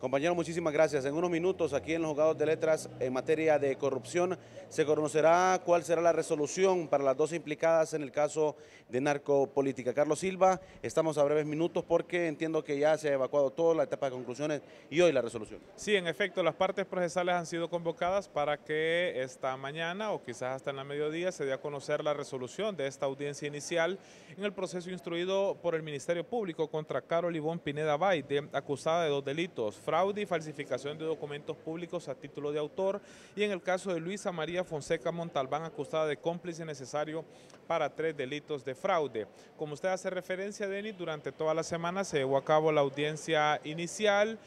Compañero, muchísimas gracias. En unos minutos, aquí en los Jugados de Letras, en materia de corrupción, se conocerá cuál será la resolución para las dos implicadas en el caso de narcopolítica. Carlos Silva, estamos a breves minutos porque entiendo que ya se ha evacuado toda la etapa de conclusiones y hoy la resolución. Sí, en efecto, las partes procesales han sido convocadas para que esta mañana o quizás hasta en la mediodía se dé a conocer la resolución de esta audiencia inicial en el proceso instruido por el Ministerio Público contra Carol Ivonne Pineda Baide, acusada de dos delitos fraude y falsificación de documentos públicos a título de autor y en el caso de Luisa María Fonseca Montalbán acusada de cómplice necesario para tres delitos de fraude. Como usted hace referencia, Denis, durante toda la semana se llevó a cabo la audiencia inicial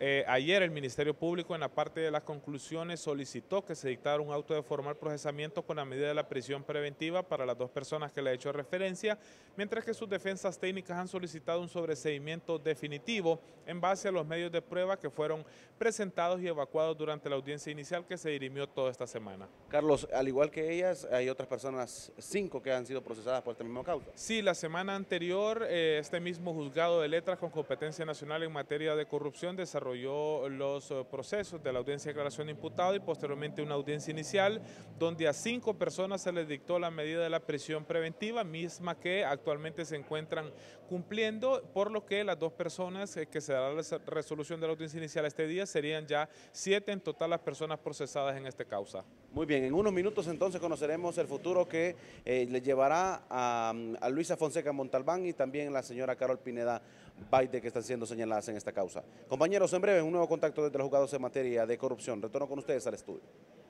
eh, ayer el Ministerio Público en la parte de las conclusiones solicitó que se dictara un auto de formal procesamiento con la medida de la prisión preventiva para las dos personas que le he hecho referencia, mientras que sus defensas técnicas han solicitado un sobreseimiento definitivo en base a los medios de prueba que fueron presentados y evacuados durante la audiencia inicial que se dirimió toda esta semana. Carlos, al igual que ellas, hay otras personas, cinco que han sido procesadas por este mismo causa. Sí, la semana anterior eh, este mismo juzgado de letras con competencia nacional en materia de corrupción desarrolló desarrolló los eh, procesos de la audiencia de declaración de imputado y posteriormente una audiencia inicial donde a cinco personas se les dictó la medida de la prisión preventiva, misma que actualmente se encuentran cumpliendo, por lo que las dos personas eh, que se dará la resolución de la audiencia inicial este día serían ya siete en total las personas procesadas en esta causa. Muy bien, en unos minutos entonces conoceremos el futuro que eh, le llevará a, Luisa Fonseca Montalbán y también la señora Carol Pineda Baide, que están siendo señaladas en esta causa. Compañeros, en breve un nuevo contacto desde los juzgados en materia de corrupción. Retorno con ustedes al estudio.